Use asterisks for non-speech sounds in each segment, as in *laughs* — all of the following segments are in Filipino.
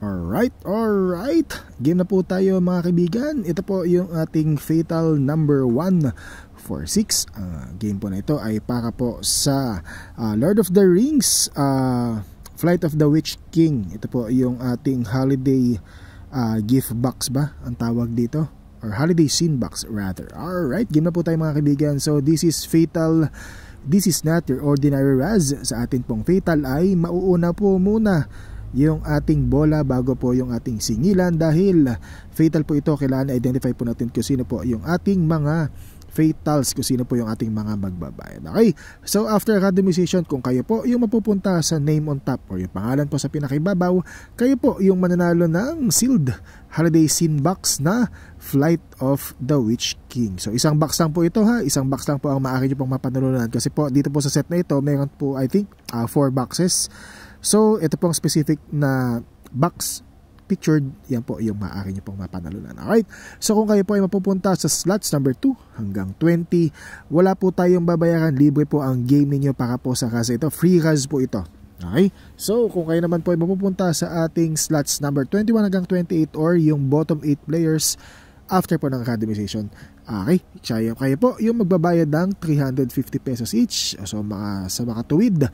Alright, alright. Game na po tayo mga kaibigan. Ito po yung ating fatal number 146 Uh, game po na ito ay para po sa uh, Lord of the Rings uh, Flight of the Witch King. Ito po yung ating holiday uh, gift box ba ang tawag dito? Or holiday scene box rather. Alright, game na po tayo mga kaibigan. So this is fatal This is not your ordinary Raz. Sa atin pong fatal ay mauuna po muna yung ating bola bago po yung ating singilan dahil fatal po ito kailangan identify po natin kung sino po yung ating mga fatals kung sino po yung ating mga magbabayad. Okay, so after randomization, kung kayo po yung mapupunta sa name on top or yung pangalan po sa pinakaibabaw, kayo po yung mananalo ng sealed holiday scene box na Flight of the Witch King. So isang box lang po ito ha, isang box lang po ang maaari nyo pong mapanalunan kasi po dito po sa set na ito, mayroon po I think 4 uh, ah, boxes So, ito pong specific na box pictured, yan po yung maaari nyo pong mapanalunan. Alright, so kung kayo po ay mapupunta sa slots number 2 hanggang 20, wala po tayong babayaran, libre po ang game ninyo para po sa kasa ito. Free gas po ito. Okay? So, kung kayo naman po ay mapupunta sa ating slots number 21 hanggang 28 or yung bottom 8 players after po ng randomization, okay, kayo, kayo po yung magbabayad ng 350 pesos each. So, mga, sa mga tuwid,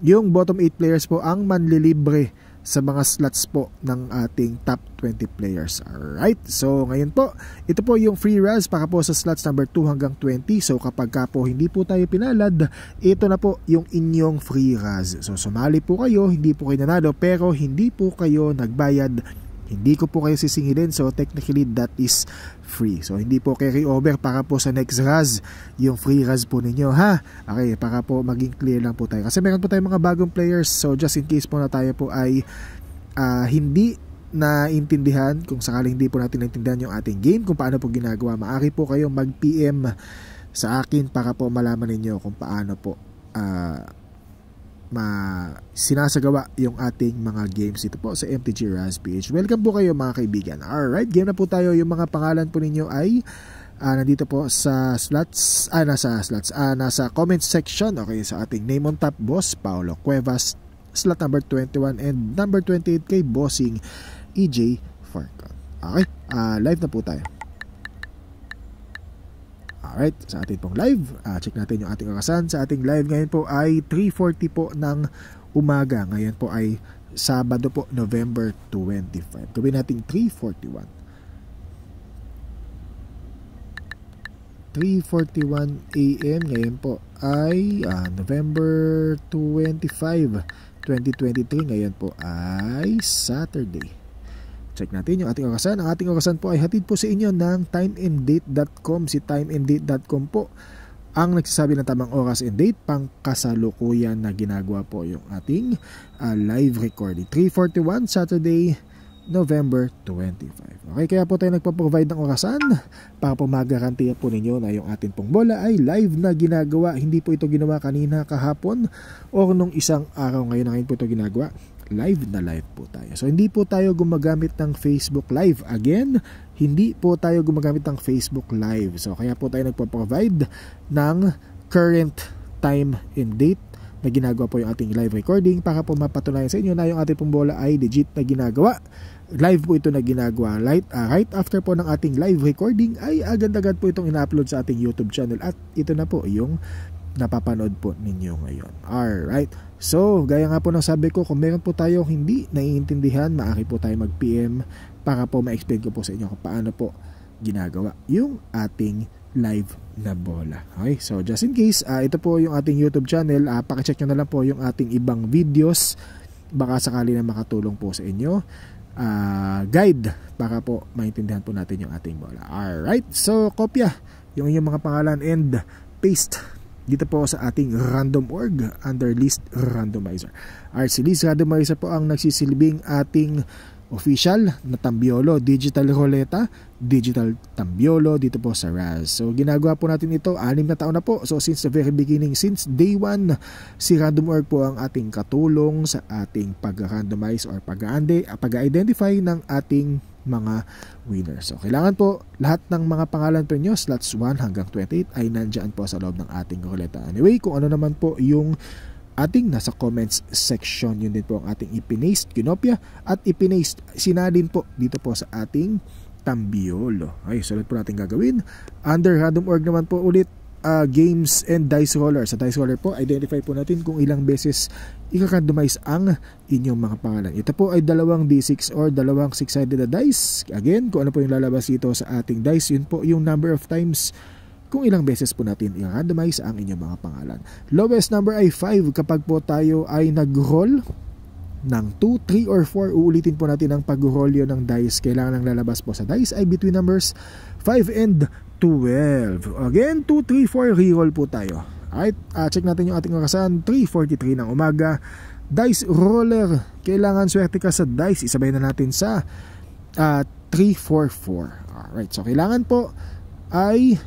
yung bottom 8 players po ang manlilibre sa mga slots po ng ating top 20 players. Alright, so ngayon po, ito po yung free rounds para po sa slots number 2 hanggang 20. So kapag ka po hindi po tayo pinalad, ito na po yung inyong free rounds. So sumali po kayo, hindi po kayo nanalo pero hindi po kayo nagbayad hindi ko po kayo sisingilin so technically that is free. So hindi po kayo carry over para po sa next RAS yung free RAS po ninyo ha. Okay para po maging clear lang po tayo. Kasi meron po tayong mga bagong players so just in case po na tayo po ay uh, hindi intindihan kung sakaling hindi po natin naintindihan yung ating game kung paano po ginagawa maari po kayo mag PM sa akin para po malaman ninyo kung paano po uh, ma sinasagawa yung ating mga games dito po sa MTG RASPH. Welcome po kayo mga kaibigan. Alright, game na po tayo. Yung mga pangalan po ninyo ay uh, nandito po sa slots, ah, nasa slots, ah, nasa comment section, okay, sa ating name on top boss, Paolo Cuevas, slot number 21 and number 28 kay bossing EJ Farcon. Okay, uh, live na po tayo. Alright, sa ating pong live, uh, check natin yung ating orasan. Sa ating live ngayon po ay 3.40 po ng umaga. Ngayon po ay Sabado po, November 25. Gawin natin 3.41. 3.41 a.m. Ngayon po ay uh, November 25, 2023. Ngayon po ay Saturday. Check natin yung ating orasan. Ang ating orasan po ay hatid po sa inyo ng timeanddate.com. Si timeanddate.com po ang nagsasabi ng tamang oras and date pang kasalukuyan na ginagawa po yung ating uh, live recording. 3.41 Saturday, November 25. Okay, kaya po tayo nagpo-provide ng orasan para po magarantiya po ninyo na yung ating pong bola ay live na ginagawa. Hindi po ito ginawa kanina, kahapon, o nung isang araw ngayon na ngayon po ito ginagawa live na live po tayo. So hindi po tayo gumagamit ng Facebook Live. Again, hindi po tayo gumagamit ng Facebook Live. So kaya po tayo nagpo-provide ng current time and date na ginagawa po yung ating live recording para po mapatunayan sa inyo na yung ating pong bola ay legit na ginagawa. Live po ito na ginagawa. Right, uh, right after po ng ating live recording ay agad-agad po itong ina-upload sa ating YouTube channel at ito na po yung napapanood po ninyo ngayon. Alright. So, gaya nga po ng sabi ko, kung meron po tayo hindi naiintindihan, maaari po tayo mag-PM para po ma-explain ko po sa inyo kung paano po ginagawa yung ating live na bola. Okay? So, just in case, uh, ito po yung ating YouTube channel. Uh, pakicheck nyo na lang po yung ating ibang videos. Baka sakali na makatulong po sa inyo. Uh, guide para po maintindihan po natin yung ating bola. Alright, so kopya yung inyong mga pangalan and paste dito po sa ating random org under list randomizer. RC list randomizer po ang nagsisilbing ating official na Tambiolo, digital roleta, digital Tambiolo dito po sa Raz. So ginagawa po natin ito, anim na taon na po. So since the very beginning, since day 1, si Random Org po ang ating katulong sa ating pag-randomize or ah, pag-identify ng ating mga winners. So, kailangan po lahat ng mga pangalan po nyo, slots 1 hanggang 28 ay nandyan po sa loob ng ating ruleta. Anyway, kung ano naman po yung ating nasa comments section. Yun din po ang ating ipinaste ginopia at ipinaste sinadin po dito po sa ating tambiolo. Ay, sulit po natin gagawin. Under random org naman po ulit uh, games and dice roller. Sa dice roller po, identify po natin kung ilang beses ikakandomize ang inyong mga pangalan. Ito po ay dalawang D6 or dalawang 6-sided dice. Again, kung ano po yung lalabas dito sa ating dice, yun po yung number of times kung ilang beses po natin i-randomize ang inyong mga pangalan. Lowest number ay 5 kapag po tayo ay nag-roll ng 2, 3, or 4. Uulitin po natin ang pag-roll ng dice. Kailangan ang lalabas po sa dice ay between numbers 5 and 12. Again, 2, 3, 4, re-roll po tayo. Alright, uh, check natin yung ating orasan. 3.43 ng umaga. Dice roller. Kailangan swerte ka sa dice. Isabay na natin sa uh, ah, 344. Alright, so kailangan po ay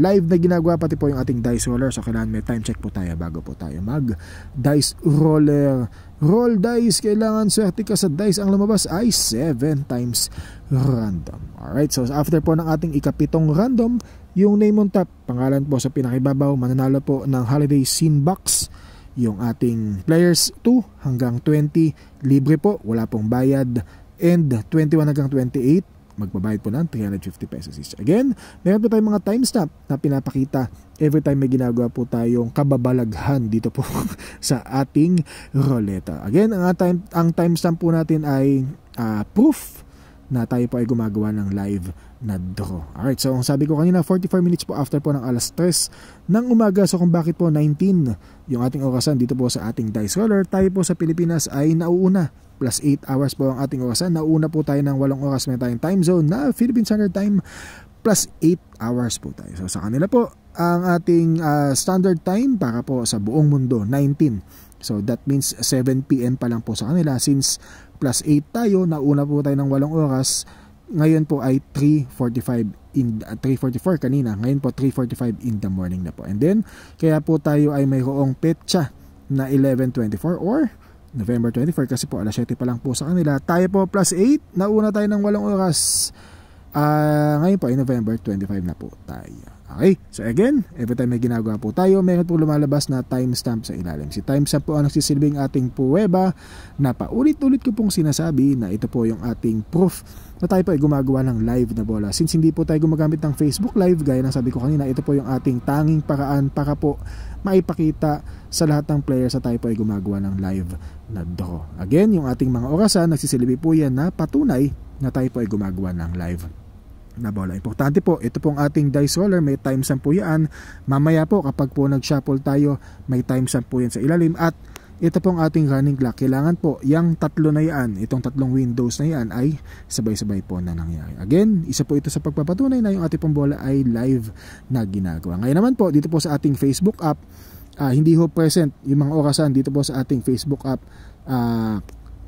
live na ginagawa pati po yung ating dice roller. So kailangan may time check po tayo bago po tayo mag dice roller. Roll dice, kailangan swerte ka sa dice. Ang lumabas ay 7 times random. Alright, so after po ng ating ikapitong random, yung name on top, pangalan po sa pinakibabaw, mananalo po ng holiday scene box yung ating players 2 hanggang 20 libre po wala pong bayad and 21 hanggang 28 magbabayad po ng 350 pesos each. Again, meron po tayong mga timestamp na pinapakita every time may ginagawa po tayong kababalaghan dito po *laughs* sa ating roleta. Again, ang, time, ang timestamp po natin ay uh, proof na tayo po ay gumagawa ng live na draw. Alright, so ang sabi ko kanina, 44 minutes po after po ng alas 3 ng umaga. So kung bakit po 19 yung ating orasan dito po sa ating dice roller, tayo po sa Pilipinas ay nauuna. Plus 8 hours po ang ating orasan. Nauuna po tayo ng 8 oras may tayong time zone na Philippine Standard Time plus 8 hours po tayo. So sa kanila po, ang ating uh, standard time para po sa buong mundo, 19. So that means 7 p.m. pa lang po sa kanila since plus 8 tayo, nauna po tayo ng 8 oras, ngayon po ay 3.45 in uh, ah, 3.44 kanina, ngayon po 3.45 in the morning na po. And then, kaya po tayo ay mayroong petsa na 11.24 or November 24 kasi po alas 7 pa lang po sa kanila. Tayo po plus 8, nauna tayo ng 8 oras. Uh, ngayon po ay November 25 na po tayo. Okay? So again, every time may ginagawa po tayo, meron po lumalabas na timestamp sa ilalim. Si timestamp po ang nagsisilbing ating puweba na paulit-ulit ko pong sinasabi na ito po yung ating proof na tayo po ay gumagawa ng live na bola. Since hindi po tayo gumagamit ng Facebook Live, gaya ng sabi ko kanina, ito po yung ating tanging paraan para po maipakita sa lahat ng players sa tayo po ay gumagawa ng live na draw. Again, yung ating mga orasan, nagsisilbi po yan na patunay na tayo po ay gumagawa ng live na bola. Importante po, ito pong ating dice roller, may time 10 po yan. Mamaya po, kapag po nag-shuffle tayo, may time 10 po yan sa ilalim. At ito pong ating running clock, kailangan po, yung tatlo na yan, itong tatlong windows na yan ay sabay-sabay po na nangyari. Again, isa po ito sa pagpapatunay na yung ating pong bola ay live na ginagawa. Ngayon naman po, dito po sa ating Facebook app, uh, hindi ho present yung mga orasan dito po sa ating Facebook app. Uh,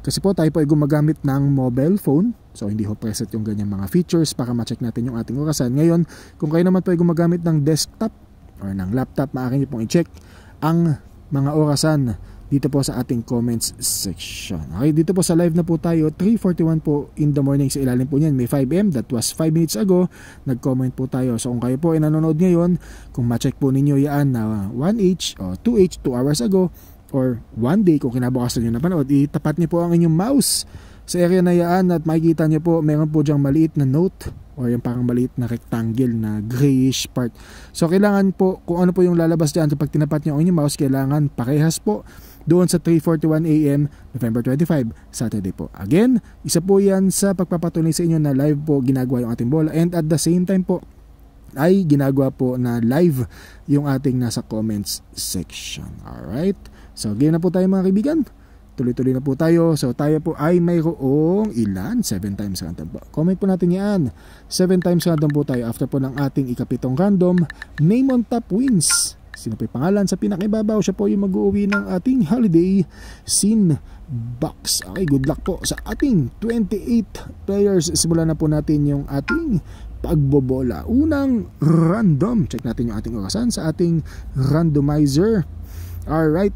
kasi po tayo po ay gumagamit ng mobile phone. So hindi ho preset yung ganyan mga features para ma-check natin yung ating orasan. Ngayon, kung kayo naman po ay gumagamit ng desktop or ng laptop, maaari niyo pong i-check ang mga orasan dito po sa ating comments section. Okay, dito po sa live na po tayo, 3.41 po in the morning sa ilalim po niyan. May 5am, that was 5 minutes ago, nag-comment po tayo. So kung kayo po ay nanonood ngayon, kung ma-check po ninyo yan na 1H o 2H, 2 hours ago, or one day kung kinabukasan nyo napanood, itapat nyo po ang inyong mouse sa area na yaan at makikita nyo po meron po dyang maliit na note or yung parang maliit na rectangle na grayish part. So kailangan po kung ano po yung lalabas dyan. So pag tinapat nyo ang inyong mouse, kailangan parehas po doon sa 3.41 a.m. November 25, Saturday po. Again, isa po yan sa pagpapatuloy sa inyo na live po ginagawa yung ating bola and at the same time po ay ginagawa po na live yung ating nasa comments section. Alright? So game na po tayo mga kaibigan. Tuloy-tuloy na po tayo. So tayo po ay mayroong ilan? 7 times random po. Comment po natin yan. 7 times random po tayo after po ng ating ikapitong random. Name on top wins. Sino po pangalan sa pinakibabaw? Siya po yung mag-uwi ng ating holiday sin box. Okay, good luck po sa ating 28 players. Simulan na po natin yung ating pagbobola. Unang random. Check natin yung ating orasan sa ating randomizer. Alright,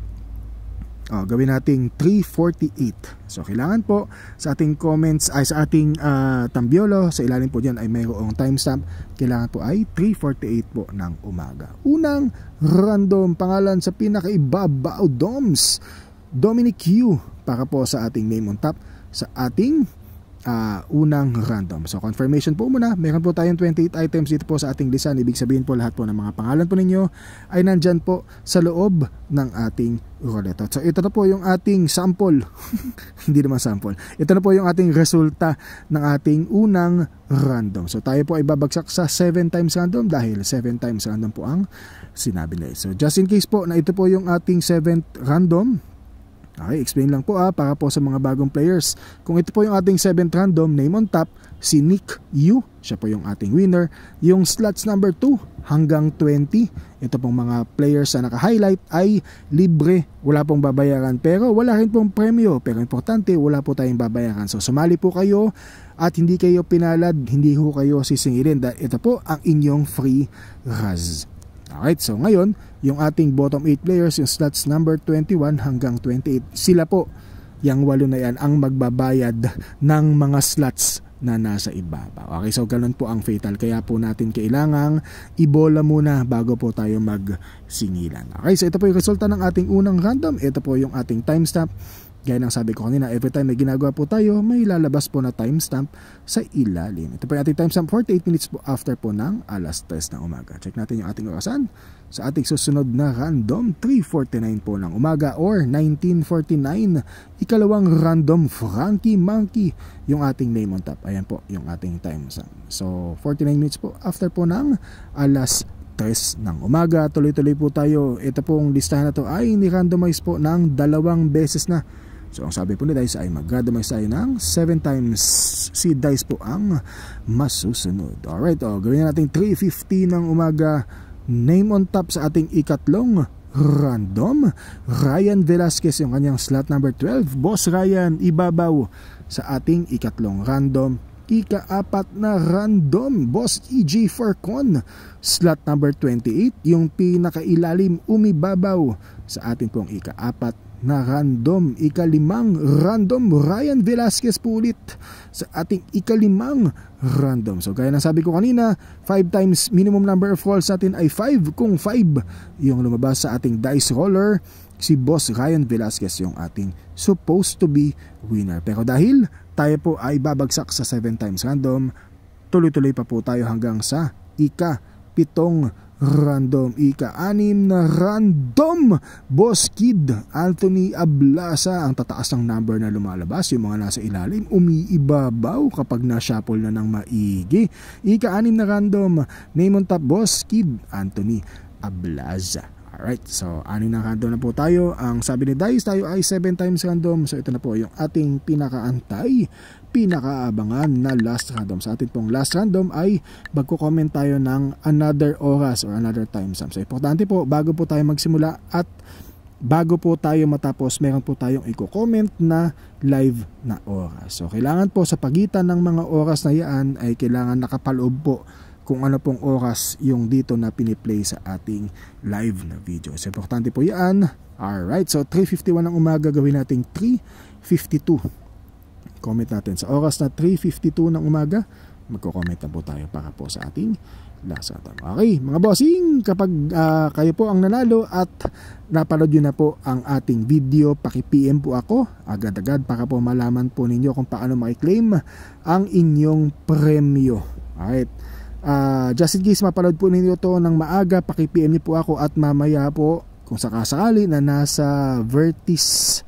Oh, gawin nating 348. So kailangan po sa ating comments ay sa ating uh, ah, tambiolo sa ilalim po diyan ay mayroong timestamp. Kailangan po ay 348 po ng umaga. Unang random pangalan sa pinakaibabao doms Dominic Q para po sa ating name on top sa ating uh, unang random. So confirmation po muna, meron po tayong 28 items dito po sa ating lisan. Ibig sabihin po lahat po ng mga pangalan po ninyo ay nandyan po sa loob ng ating roulette. So ito na po yung ating sample. *laughs* Hindi naman sample. Ito na po yung ating resulta ng ating unang random. So tayo po ay babagsak sa 7 times random dahil 7 times random po ang sinabi nila. So just in case po na ito po yung ating 7th random, Okay, explain lang po ah, para po sa mga bagong players. Kung ito po yung ating 7th random, name on top, si Nick Yu, siya po yung ating winner. Yung slots number 2 hanggang 20, ito pong mga players na naka-highlight ay libre, wala pong babayaran. Pero wala rin pong premyo, pero importante, wala po tayong babayaran. So sumali po kayo at hindi kayo pinalad, hindi ho kayo sisingilin. Ito po ang inyong free Raz. Alright, so ngayon, yung ating bottom 8 players, yung slots number 21 hanggang 28, sila po, yung walo na yan, ang magbabayad ng mga slots na nasa ibaba. Okay, so ganun po ang fatal. Kaya po natin kailangang ibola muna bago po tayo magsingilan. Okay, so ito po yung resulta ng ating unang random. Ito po yung ating timestamp. Gaya ng sabi ko kanina, every time may ginagawa po tayo, may lalabas po na timestamp sa ilalim. Ito po yung ating timestamp, 48 minutes po after po ng alas 3 ng umaga. Check natin yung ating orasan sa ating susunod na random, 3.49 po ng umaga or 19.49. Ikalawang random, Frankie Monkey, yung ating name on top. Ayan po yung ating timestamp. So, 49 minutes po after po ng alas 3 ng umaga. Tuloy-tuloy po tayo. Ito pong listahan na to ay ni-randomize po ng dalawang beses na So ang sabi po ni Dice ay mag-randomize tayo ng 7 times si Dice po ang masusunod. Alright, oh, gawin na natin 3.50 ng umaga. Name on top sa ating ikatlong random. Ryan Velasquez yung kanyang slot number 12. Boss Ryan, ibabaw sa ating ikatlong random. Ikaapat na random, Boss EJ Farcon. Slot number 28, yung pinakailalim umibabaw sa ating pong ika-apat na random, ikalimang random Ryan Velasquez po ulit sa ating ikalimang random. So gaya ng sabi ko kanina, 5 times minimum number of rolls natin ay 5 kung 5 yung lumabas sa ating dice roller, si Boss Ryan Velasquez yung ating supposed to be winner. Pero dahil tayo po ay babagsak sa 7 times random, tuloy-tuloy pa po tayo hanggang sa ika pitong Random ika-anim na random Boss Kid Anthony Ablasa ang tataas ng number na lumalabas yung mga nasa ilalim umiibabaw kapag na-shuffle na ng maigi ika-anim na random name on top Boss Kid Anthony Ablaza Alright, so anim na random na po tayo. Ang sabi ni Dice tayo ay 7 times random. So ito na po yung ating pinakaantay, pinakaabangan na last random. Sa ating pong last random ay magko-comment tayo ng another oras or another time stamp. So importante po bago po tayo magsimula at bago po tayo matapos, meron po tayong i-comment na live na oras. So, kailangan po sa pagitan ng mga oras na yan ay kailangan nakapaloob po kung ano pong oras yung dito na piniplay sa ating live na video. So importante po yan. Alright, so 3.51 ng umaga gawin nating 3.52. Comment natin sa oras na 3.52 ng umaga. Magko-comment na po tayo para po sa ating lasa. Okay, mga bossing, kapag uh, kayo po ang nanalo at napanood nyo na po ang ating video, paki-PM po ako agad-agad para po malaman po ninyo kung paano makiklaim ang inyong premyo. Alright. Uh, ah, just in case mapanood po ninyo to ng maaga, paki-PM niyo po ako at mamaya po kung sakasakali na nasa Vertis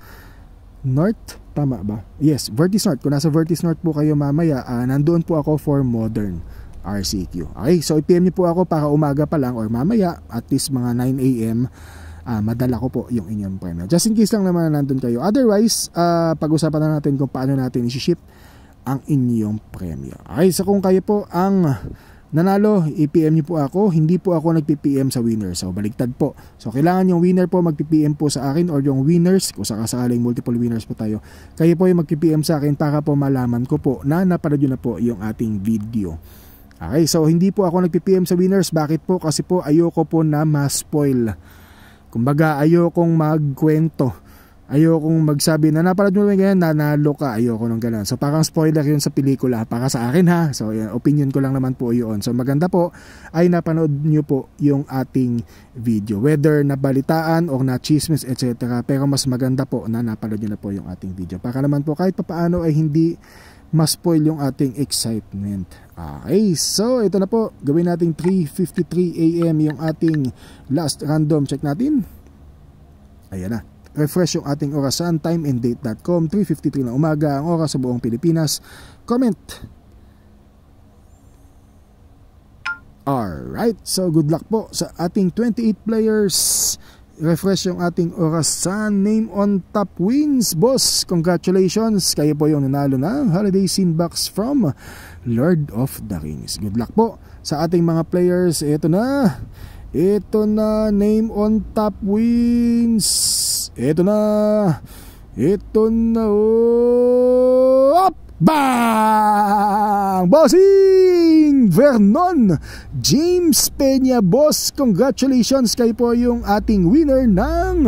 North tama ba? Yes, Vertis North. Kung nasa Vertis North po kayo mamaya, uh, nandoon po ako for modern RCQ. Okay, so i-PM niyo po ako para umaga pa lang or mamaya at least mga 9 AM uh, madala ko po yung inyong premyo. Just in case lang naman na nandun kayo. Otherwise, uh, pag-usapan na natin kung paano natin i ship ang inyong premyo. Okay, so kung kayo po ang Nanalo, i-PM niyo po ako. Hindi po ako nagpi-PM sa winner. So, baligtad po. So, kailangan yung winner po magpi-PM po sa akin or yung winners, kung sakasakaling multiple winners po tayo, kayo po yung magpi-PM sa akin para po malaman ko po na napanood na po yung ating video. Okay, so hindi po ako nagpi-PM sa winners. Bakit po? Kasi po ayoko po na ma-spoil. Kumbaga, ayokong magkwento Ayokong magsabi na napalad mo naman ganyan, nanalo ka, ayoko nung ganun. So parang spoiler yun sa pelikula, para sa akin ha. So yan, opinion ko lang naman po yun. So maganda po ay napanood nyo po yung ating video. Whether nabalitaan o na chismis, etc. Pero mas maganda po na napanood nyo na po yung ating video. Para naman po kahit papaano ay hindi ma-spoil yung ating excitement. Okay, so ito na po. Gawin natin 3.53am yung ating last random. Check natin. Ayan na. Refresh yung ating orasan, timeanddate.com, 3.53 na umaga, ang oras sa buong Pilipinas. Comment! Alright, so good luck po sa ating 28 players. Refresh yung ating orasan, name on top wins. Boss, congratulations! Kayo po yung nanalo ng Holiday Scene Box from Lord of the Rings. Good luck po sa ating mga players. Ito na! Ito na, name on top wins. Ito na. Ito na. Up! Oh! Bang! Bossing! Vernon! James Peña, boss, congratulations! Kayo po yung ating winner ng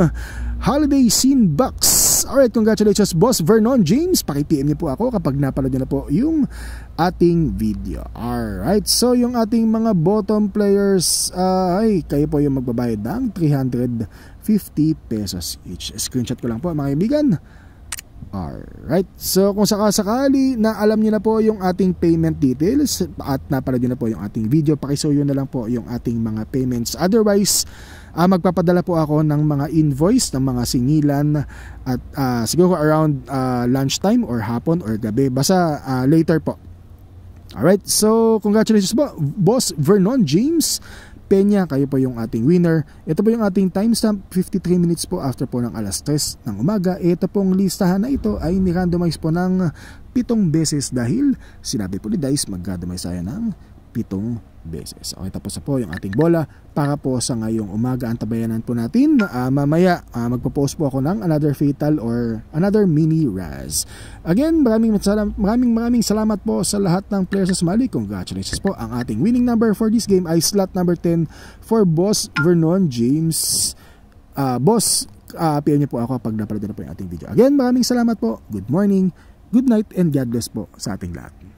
Holiday Scene Box. Alright, congratulations boss Vernon James. Paki-PM niyo po ako kapag napanood niyo na po yung ating video. Alright, so yung ating mga bottom players, uh, ay, kayo po yung magbabayad ng 300 50 pesos each. Screenshot ko lang po mga kaibigan. Alright, so kung sakasakali na alam nyo na po yung ating payment details at napanood nyo na po yung ating video, pakisuyo na lang po yung ating mga payments. Otherwise, uh, magpapadala po ako ng mga invoice, ng mga singilan at uh, siguro around uh, lunchtime or hapon or gabi, basta uh, later po. Alright, so congratulations po, Boss Vernon James. Peña, kayo po yung ating winner. Ito po yung ating timestamp, 53 minutes po after po ng alas 3 ng umaga. Ito pong listahan na ito ay ni-randomize po ng pitong beses dahil sinabi po ni DICE mag-randomize tayo ng pitong beses. Okay, tapos na po yung ating bola para po sa ngayong umaga. Antabayanan po natin na uh, mamaya uh, magpo-post po ako ng another fatal or another mini Raz. Again, maraming maraming maraming salamat po sa lahat ng players na sumali. Congratulations po. Ang ating winning number for this game ay slot number 10 for Boss Vernon James. Uh, Boss, uh, PM niyo po ako pag napalad na po yung ating video. Again, maraming salamat po. Good morning, good night, and God bless po sa ating lahat.